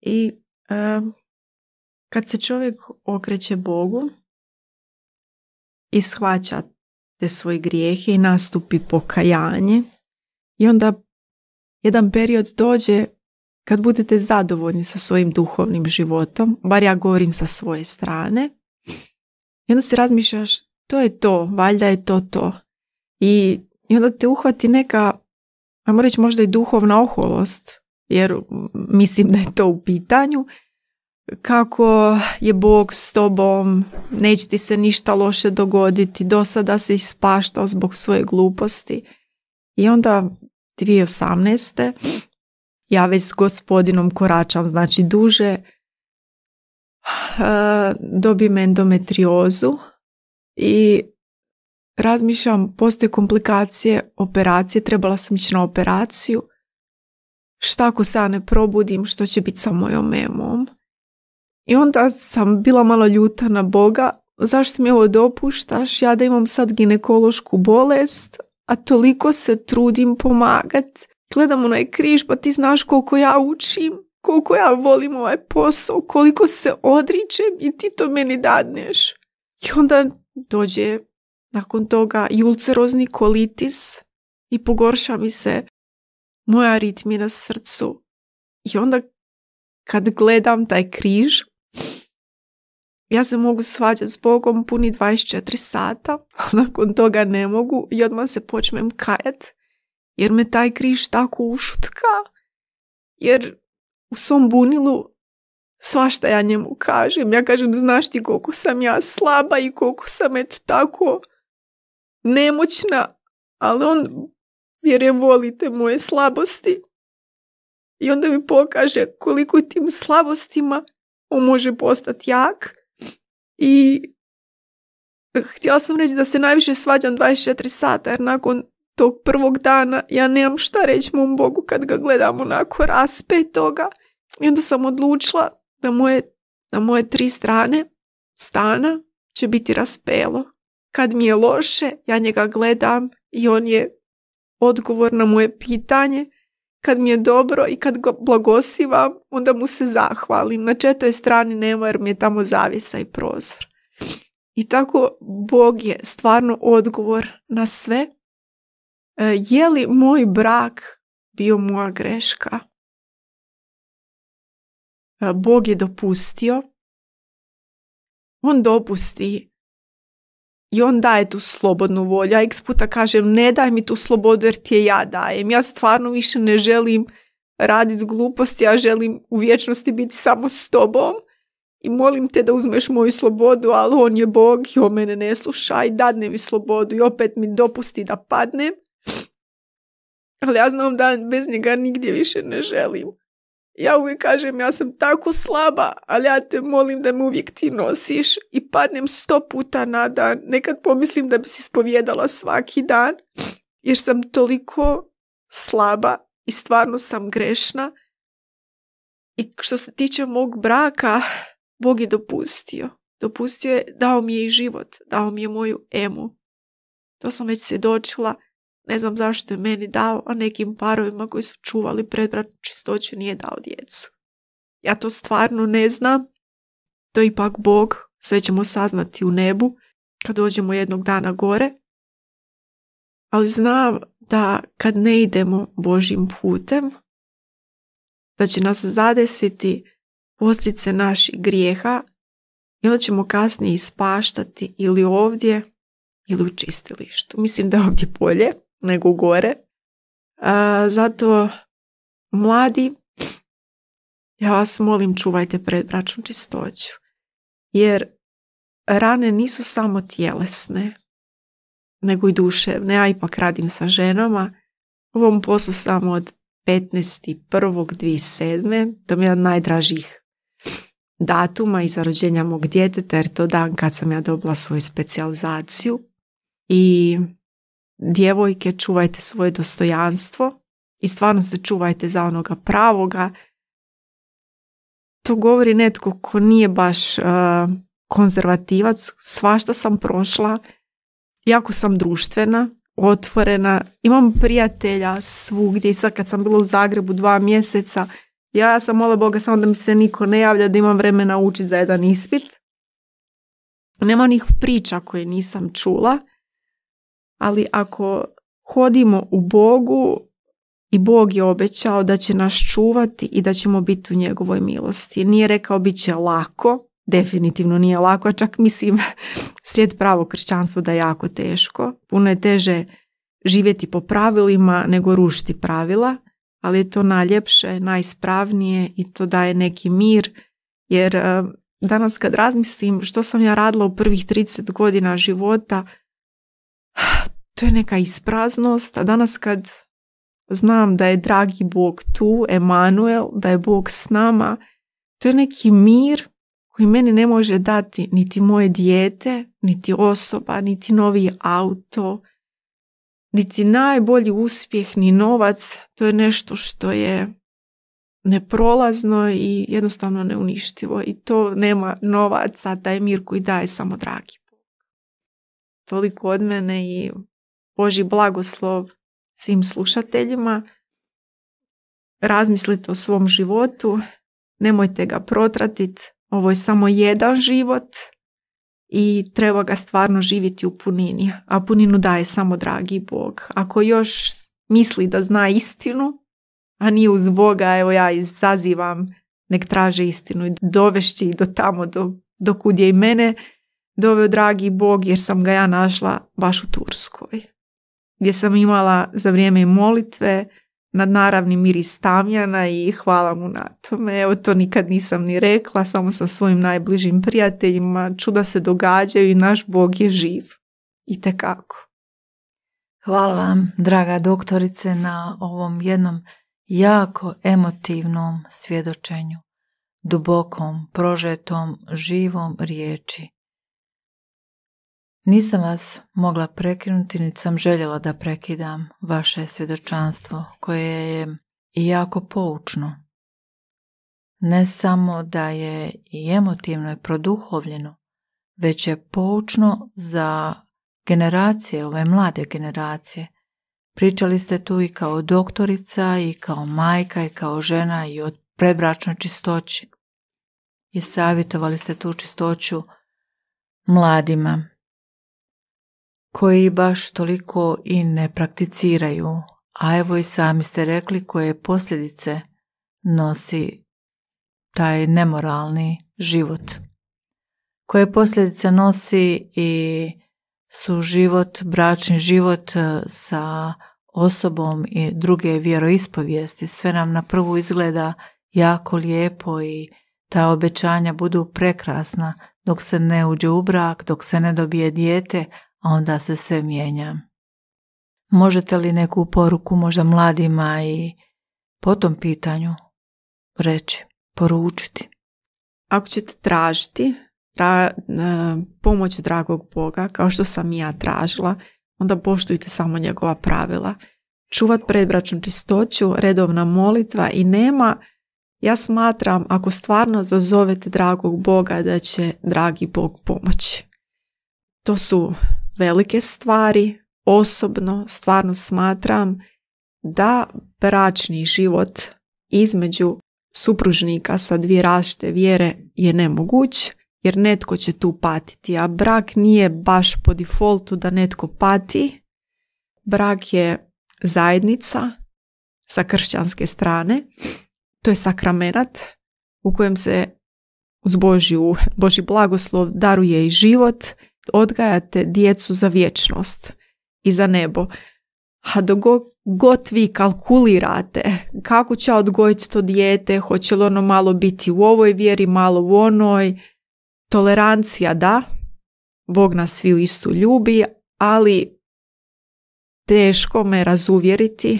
I kad se čovjek okreće Bogu i shvaća te svoje grijehe i nastupi pokajanje i onda jedan period dođe kad budete zadovoljni sa svojim duhovnim životom, bar ja govorim sa svoje strane, i onda se razmišljaš, to je to, valjda je to to. I, onda te uhvati neka, ajmo reći možda i duhovna oholost, jer mislim da je to u pitanju, kako je Bog s tobom, neće ti se ništa loše dogoditi, do sada se ispaštao zbog svoje gluposti. I onda 2018 ja već s gospodinom koračam, znači duže, eh, dobijem endometriozu i razmišljam, postoje komplikacije operacije, trebala sam ići na operaciju, šta ako se ja ne probudim, što će biti sa mojom memom? I onda sam bila malo ljuta na Boga, zašto mi ovo dopuštaš, ja da imam sad ginekološku bolest, a toliko se trudim pomagati gledam onaj križ, pa ti znaš koliko ja učim, koliko ja volim ovaj posao, koliko se odričem i ti to meni dadneš. I onda dođe nakon toga i ulcerozni kolitis i pogorša mi se moja ritmi na srcu. I onda kad gledam taj križ, ja se mogu svađati s Bogom puni 24 sata, a nakon toga ne mogu i odmah se počnem kajet jer me taj križ tako ušutka, jer u svom bunilu svašta ja njemu kažem. Ja kažem, znaš ti koliko sam ja slaba i koliko sam eto tako nemoćna, ali on, vjerujem, volite moje slabosti. I onda mi pokaže koliko tim slabostima on može postati jak. I eh, htjela sam reći da se najviše svađam 24 sata, jer nakon tog prvog dana ja nemam šta reći mom Bogu kad ga gledam onako raspe toga. I onda sam odlučila da moje, na moje tri strane stana će biti raspelo. Kad mi je loše, ja njega gledam i on je odgovor na moje pitanje. Kad mi je dobro i kad blagosivam, onda mu se zahvalim. Na četoj strani nema jer mi je tamo zavisa i prozor. I tako Bog je stvarno odgovor na sve E, je li moj brak bio moja greška? E, Bog je dopustio. On dopusti i on daje tu slobodnu volju. Ja x puta kažem ne daj mi tu slobodu jer ti je ja dajem. Ja stvarno više ne želim raditi gluposti, ja želim u vječnosti biti samo s tobom i molim te da uzmeš moju slobodu, ali on je Bog i on mene ne sluša i dadne mi slobodu i opet mi dopusti da padnem ali ja znam da bez njega nigdje više ne želim. Ja uvijek kažem, ja sam tako slaba, ali ja te molim da me uvijek ti nosiš i padnem sto puta na dan. Nekad pomislim da bi si ispovjedala svaki dan, jer sam toliko slaba i stvarno sam grešna. I što se tiče mog braka, Bog je dopustio. Dopustio je, dao mi je i život, dao mi je moju emu. To sam već svjedočila, ne znam zašto je meni dao, a nekim parovima koji su čuvali predbratnu čistoću nije dao djecu. Ja to stvarno ne znam. To je ipak Bog, sve ćemo saznati u nebu kad dođemo jednog dana gore. Ali znam da kad ne idemo Božim putem, da će nas zadesiti posljedice naših grijeha i onda ćemo kasnije ispaštati ili ovdje ili u čistilištu. Mislim da je ovdje bolje nego gore. zato, mladi, ja vas molim čuvajte predbračnu čistoću. Jer rane nisu samo tjelesne, nego i duševne. Ja ipak radim sa ženama. U ovom poslu sam od 15.1.2007. To mi je od najdražih datuma i zarođenja mog djeteta, jer to dan kad sam ja dobila svoju specijalizaciju. I djevojke, čuvajte svoje dostojanstvo i stvarno se čuvajte za onoga pravoga. To govori netko ko nije baš uh, konzervativac, svašta sam prošla, jako sam društvena, otvorena, imam prijatelja svugdje i sad kad sam bila u Zagrebu dva mjeseca, ja sam, mola Boga, samo da mi se niko ne javlja, da imam vremena učiti za jedan ispit. Nema onih priča koje nisam čula, ali ako hodimo u Bogu i Bog je obećao da će nas čuvati i da ćemo biti u njegovoj milosti. Nije rekao bit će lako, definitivno nije lako, a čak mislim slijed pravo kršćanstvo da je jako teško. Puno je teže živjeti po pravilima nego rušiti pravila, ali je to najljepše, najispravnije i to daje neki mir, jer eh, danas kad razmislim što sam ja radila u prvih 30 godina života, to je neka ispraznost, a danas kad znam da je dragi Bog tu, Emanuel, da je Bog s nama, to je neki mir koji meni ne može dati niti moje dijete, niti osoba, niti novi auto, niti najbolji uspjeh, ni novac. To je nešto što je neprolazno i jednostavno neuništivo. I to nema novaca, taj mir koji daje samo dragi Bog. Toliko od mene i Boži blagoslov svim slušateljima. Razmislite o svom životu, nemojte ga protratit. Ovo je samo jedan život i treba ga stvarno živjeti u punini. A puninu daje samo dragi Bog. Ako još misli da zna istinu, a nije uz Boga, evo ja izazivam, nek traže istinu i dovešći do tamo, do, do kud je i mene doveo dragi Bog jer sam ga ja našla baš u Turskoj gdje sam imala za vrijeme molitve nadnaravni miris Stavljana i hvala mu na tome. Evo to nikad nisam ni rekla, samo sa svojim najbližim prijateljima. Čuda se događaju i naš Bog je živ. I tekako. Hvala vam, draga doktorice, na ovom jednom jako emotivnom svjedočenju, dubokom, prožetom, živom riječi nisam vas mogla prekinuti, niti sam željela da prekidam vaše svjedočanstvo koje je jako poučno. Ne samo da je i emotivno i produhovljeno, već je poučno za generacije, ove mlade generacije. Pričali ste tu i kao doktorica, i kao majka, i kao žena, i o prebračnoj čistoći. I savjetovali ste tu čistoću mladima koji baš toliko i ne prakticiraju, a evo i sami ste rekli koje posljedice nosi taj nemoralni život. Koje posljedice nosi i su život, bračni život e, sa osobom i druge vjeroispovijesti. Sve nam na prvu izgleda jako lijepo i ta obećanja budu prekrasna dok se ne uđe u brak, dok se ne dobije dijete, onda se sve mijenja. Možete li neku poruku možda mladima i po tom pitanju reći, poručiti? Ako ćete tražiti tra, e, pomoć dragog Boga, kao što sam i ja tražila, onda poštujte samo njegova pravila. Čuvat predbračnu čistoću, redovna molitva i nema, ja smatram, ako stvarno zazovete dragog Boga, da će dragi Bog pomoći. To su velike stvari, osobno stvarno smatram da bračni život između supružnika sa dvije različite vjere je nemoguć jer netko će tu patiti, a brak nije baš po defaultu da netko pati. Brak je zajednica sa kršćanske strane, to je sakramenat u kojem se uz Boži blagoslov daruje i život, odgajate djecu za vječnost i za nebo. A dok god vi kalkulirate kako će odgojiti to dijete, hoće li ono malo biti u ovoj vjeri, malo u onoj, tolerancija da, Bog nas svi u istu ljubi, ali teško me razuvjeriti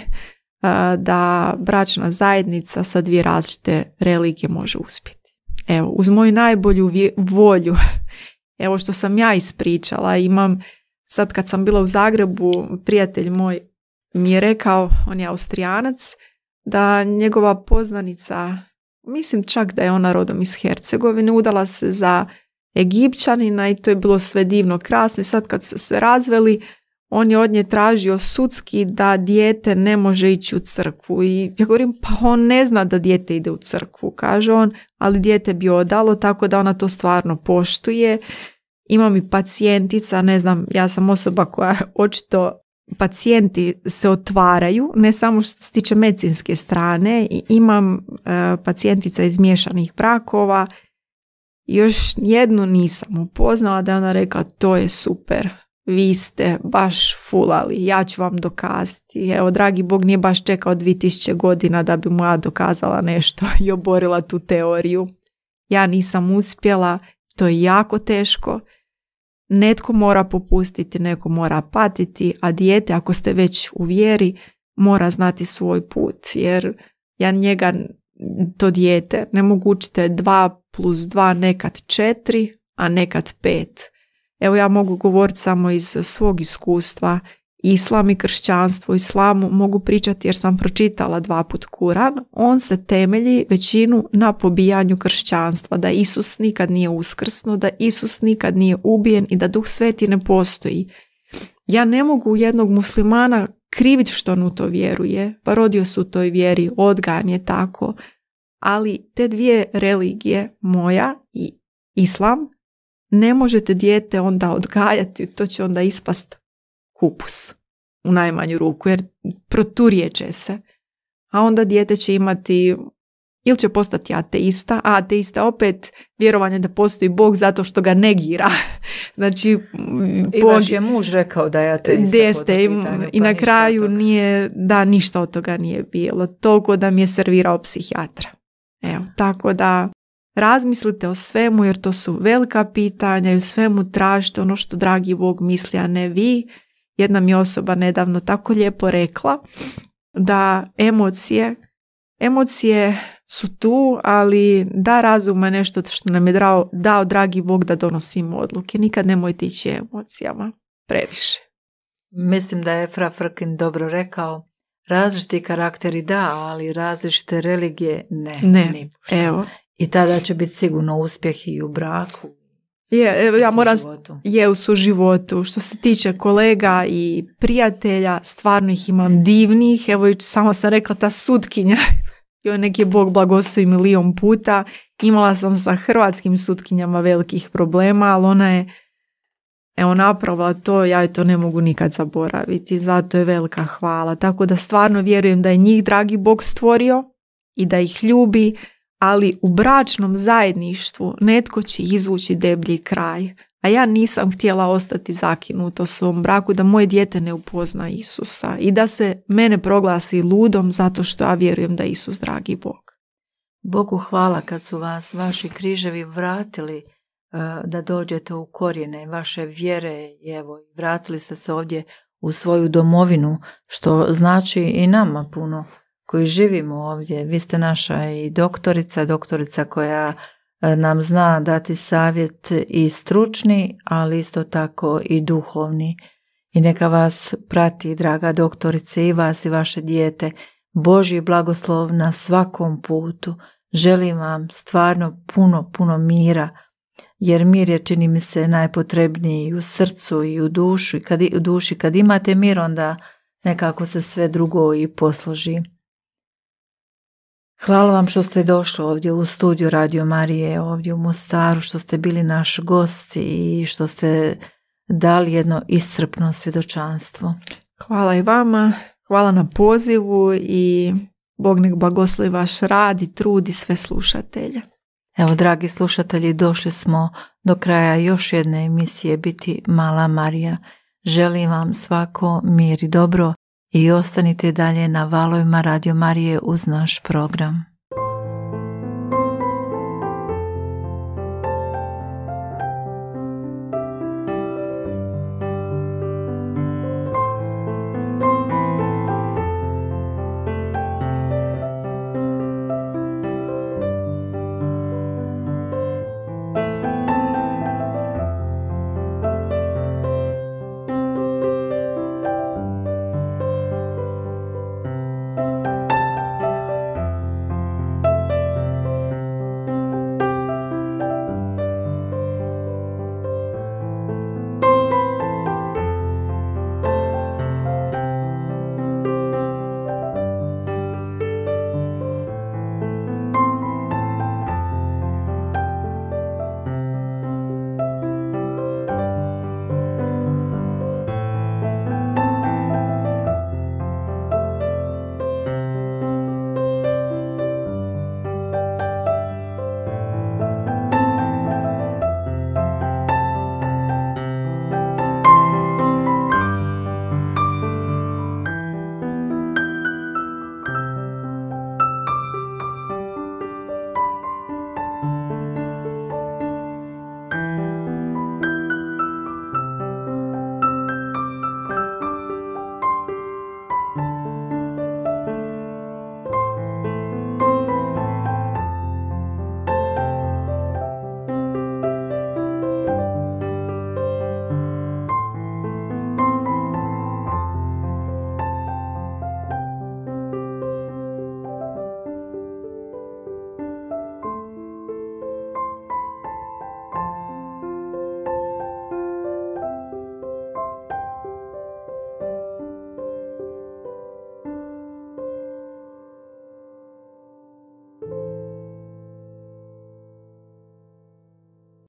da bračna zajednica sa dvije različite religije može uspjeti. Evo, uz moju najbolju volju evo što sam ja ispričala, imam sad kad sam bila u Zagrebu, prijatelj moj mi je rekao, on je austrijanac, da njegova poznanica, mislim čak da je ona rodom iz Hercegovine, udala se za Egipćanina i to je bilo sve divno krasno i sad kad su se razveli, on je od nje tražio sudski da dijete ne može ići u crkvu i ja govorim pa on ne zna da dijete ide u crkvu, kaže on, ali dijete bi odalo tako da ona to stvarno poštuje. Imam i pacijentica, ne znam, ja sam osoba koja očito pacijenti se otvaraju, ne samo što se tiče medicinske strane, imam uh, pacijentica iz miješanih brakova, još jednu nisam upoznala da ona rekla to je super, vi ste baš fulali, ja ću vam dokazati. Evo, dragi Bog nije baš čekao 2000 godina da bi mu ja dokazala nešto i oborila tu teoriju. Ja nisam uspjela, to je jako teško. Netko mora popustiti, neko mora patiti, a dijete, ako ste već u vjeri, mora znati svoj put, jer ja njega, to dijete, ne mogućite 2 plus 2 nekad 4, a nekad 5 Evo ja mogu govoriti samo iz svog iskustva. Islam i kršćanstvo, islamu mogu pričati jer sam pročitala dva put Kuran, on se temelji većinu na pobijanju kršćanstva, da Isus nikad nije uskrsno, da Isus nikad nije ubijen i da Duh Sveti ne postoji. Ja ne mogu jednog muslimana kriviti što on u to vjeruje, pa rodio se u toj vjeri, odgan je tako, ali te dvije religije, moja i Islam, ne možete dijete onda odgajati, to će onda ispast kupus u najmanju ruku, jer proturijeće se. A onda dijete će imati ili će postati ateista, a ateista opet vjerovanje da postoji Bog zato što ga negira. znači, I Bog... je muž rekao da je ateista. Pa i na kraju nije, da, ništa od toga nije bilo. Toliko da mi je servirao psihijatra. Evo, tako da Razmislite o svemu jer to su velika pitanja i u svemu tražite ono što dragi Bog misli, a ne vi. Jedna mi osoba nedavno tako lijepo rekla da emocije, emocije su tu, ali da razuma nešto što nam je dao, dao dragi Bog da donosimo odluke. Nikad nemojte ići emocijama previše. Mislim da je Fra Frkin dobro rekao, različiti karakteri da, ali različite religije ne. Ne, evo. I tada će biti sigurno uspjeh i u braku. Je, ja moram, je u suživotu. Što se tiče kolega i prijatelja, stvarno ih imam divnih. Evo, samo sam rekla ta sutkinja. Joj neki je Bog blagoslovi milion puta. Imala sam sa hrvatskim sutkinjama velikih problema, ali ona je evo napravila to, ja joj to ne mogu nikad zaboraviti. Zato je velika hvala. Tako da stvarno vjerujem da je njih dragi Bog stvorio i da ih ljubi ali u bračnom zajedništvu netko će izvući deblji kraj. A ja nisam htjela ostati zakinuta u svom braku da moje dijete ne upozna Isusa i da se mene proglasi ludom zato što ja vjerujem da Isus dragi Bog. Bogu hvala kad su vas vaši križevi vratili e, da dođete u korijene vaše vjere i evo vratili ste se ovdje u svoju domovinu što znači i nama puno koji živimo ovdje. Vi ste naša i doktorica, doktorica koja e, nam zna dati savjet i stručni, ali isto tako i duhovni. I neka vas prati, draga doktorice, i vas i vaše dijete. Božji blagoslov na svakom putu. Želim vam stvarno puno, puno mira, jer mir je čini mi se najpotrebniji u srcu i u dušu. I kad, u duši kad imate mir, onda nekako se sve drugo i posloži. Hvala vam što ste došli ovdje u studiju Radio Marije, ovdje u Mostaru, što ste bili naš gost i što ste dali jedno iscrpno svjedočanstvo. Hvala i vama, hvala na pozivu i Bog nek blagoslovi vaš rad i trud i sve slušatelje. Evo, dragi slušatelji, došli smo do kraja još jedne emisije Biti mala Marija. Želim vam svako mir i dobro i ostanite dalje na valovima Radio Marije uz naš program.